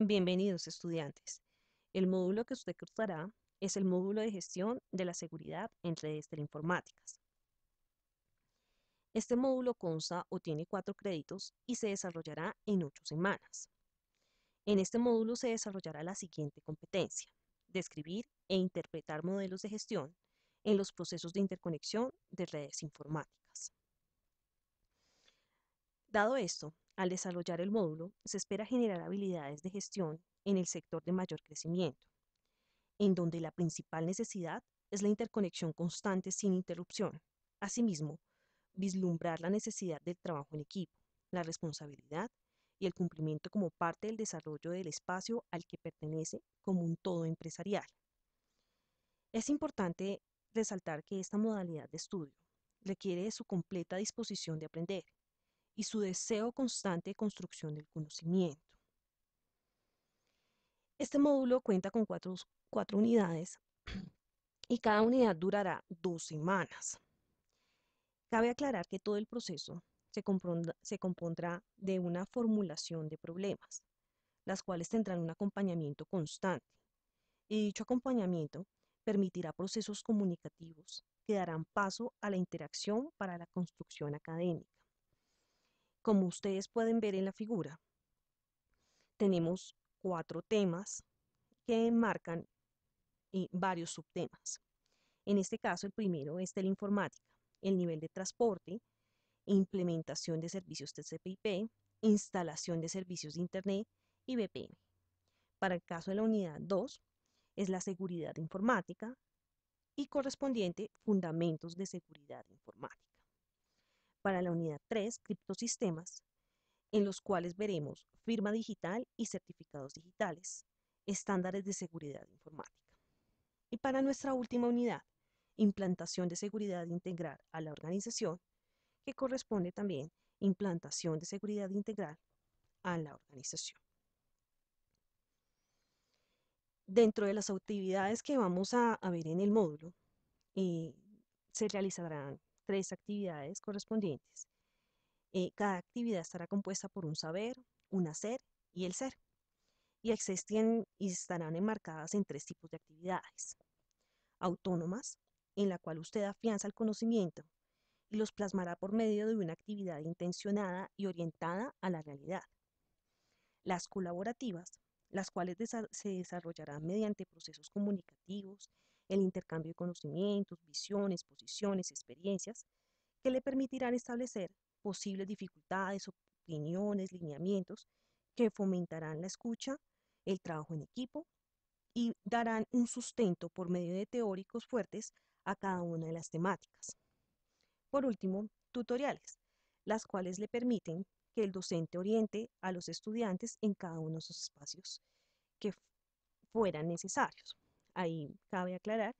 Bienvenidos estudiantes. El módulo que usted cursará es el módulo de gestión de la seguridad en redes teleinformáticas. Este módulo consta o tiene cuatro créditos y se desarrollará en ocho semanas. En este módulo se desarrollará la siguiente competencia, describir e interpretar modelos de gestión en los procesos de interconexión de redes informáticas. Dado esto, al desarrollar el módulo, se espera generar habilidades de gestión en el sector de mayor crecimiento, en donde la principal necesidad es la interconexión constante sin interrupción. Asimismo, vislumbrar la necesidad del trabajo en equipo, la responsabilidad y el cumplimiento como parte del desarrollo del espacio al que pertenece como un todo empresarial. Es importante resaltar que esta modalidad de estudio requiere de su completa disposición de aprender, y su deseo constante de construcción del conocimiento. Este módulo cuenta con cuatro, unidades y cada unidad durará dos semanas. Cabe aclarar que todo el proceso se, se compondrá de una formulación de problemas, las cuales tendrán un acompañamiento constante. Y dicho acompañamiento permitirá procesos comunicativos que darán paso a la interacción para la construcción académica. Como ustedes pueden ver en la figura, tenemos cuatro temas que enmarcan eh, varios subtemas. En este caso, el primero es teleinformática, el nivel de transporte, implementación de servicios TCP/IP, instalación de servicios de Internet y VPN. Para el caso de la unidad 2, es la seguridad informática y correspondiente fundamentos de seguridad informática para la unidad 3, criptosistemas, en los cuales veremos firma digital y certificados digitales, estándares de seguridad informática. Y para nuestra última unidad, implantación de seguridad integral a la organización, que corresponde también implantación de seguridad integral a la organización. Dentro de las actividades que vamos a, ver en el módulo, eh, se realizarán tres actividades correspondientes. Eh, cada actividad estará compuesta por un saber, un hacer y el ser. Y existen y estarán enmarcadas en tres tipos de actividades. Autónomas, en la cual usted afianza el conocimiento y los plasmará por medio de una actividad intencionada y orientada a la realidad. Las colaborativas, las cuales se desarrollarán mediante procesos comunicativos el intercambio de conocimientos, visiones, posiciones, experiencias, que le permitirán establecer posibles dificultades, opiniones, lineamientos, que fomentarán la escucha, el trabajo en equipo y darán un sustento por medio de teóricos fuertes a cada una de las temáticas. Por último, tutoriales, las cuales le permiten que el docente oriente a los estudiantes en cada uno de sus espacios que fueran necesarios. Ahí cabe aclarar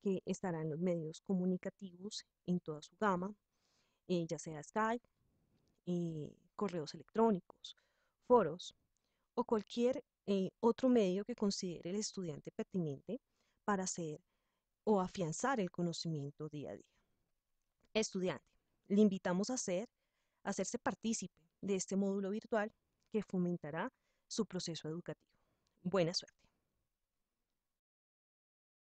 que estarán los medios comunicativos en toda su gama, eh, ya sea Skype, eh, correos electrónicos, foros o cualquier eh, otro medio que considere el estudiante pertinente para hacer o afianzar el conocimiento día a día. Estudiante, le invitamos a, a hacerse partícipe de este módulo virtual que fomentará su proceso educativo. Buena suerte.